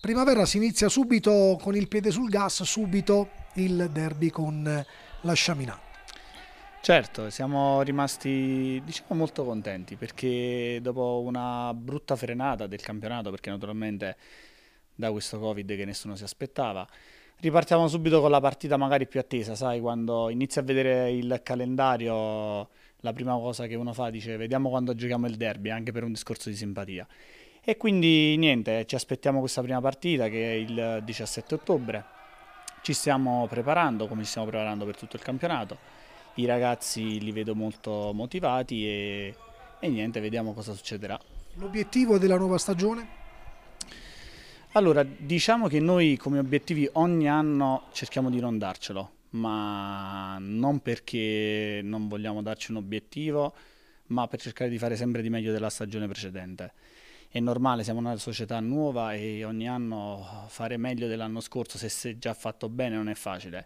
Primavera si inizia subito con il piede sul gas, subito il derby con la Sciaminà. Certo, siamo rimasti diciamo, molto contenti perché dopo una brutta frenata del campionato, perché naturalmente da questo Covid che nessuno si aspettava, ripartiamo subito con la partita magari più attesa, sai, quando inizi a vedere il calendario la prima cosa che uno fa dice vediamo quando giochiamo il derby, anche per un discorso di simpatia. E quindi niente, ci aspettiamo questa prima partita che è il 17 ottobre. Ci stiamo preparando come ci stiamo preparando per tutto il campionato. I ragazzi li vedo molto motivati e, e niente, vediamo cosa succederà. L'obiettivo della nuova stagione? Allora, diciamo che noi come obiettivi ogni anno cerchiamo di non darcelo, ma non perché non vogliamo darci un obiettivo, ma per cercare di fare sempre di meglio della stagione precedente è normale, siamo una società nuova e ogni anno fare meglio dell'anno scorso, se si è già fatto bene, non è facile.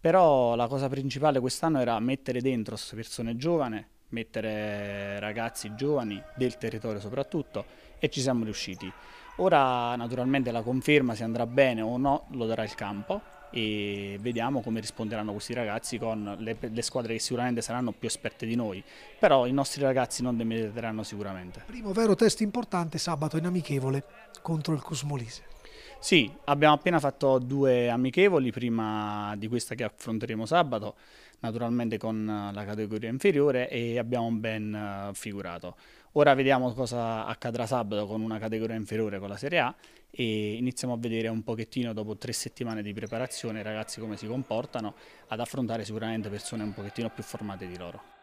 Però la cosa principale quest'anno era mettere dentro persone giovani, mettere ragazzi giovani del territorio soprattutto e ci siamo riusciti. Ora naturalmente la conferma se andrà bene o no lo darà il campo, e vediamo come risponderanno questi ragazzi con le, le, squadre che sicuramente saranno più esperte di noi, però i nostri ragazzi non demeriteranno sicuramente. Primo vero test importante sabato in amichevole contro il Cosmolise. Sì, abbiamo appena fatto due amichevoli prima di questa che affronteremo sabato, naturalmente con eh, la categoria inferiore e abbiamo ben eh, figurato. Ora vediamo cosa accadrà sabato con una categoria inferiore con la Serie A e iniziamo a vedere un pochettino dopo tre settimane di preparazione i ragazzi come si comportano ad affrontare sicuramente persone un pochettino più formate di loro.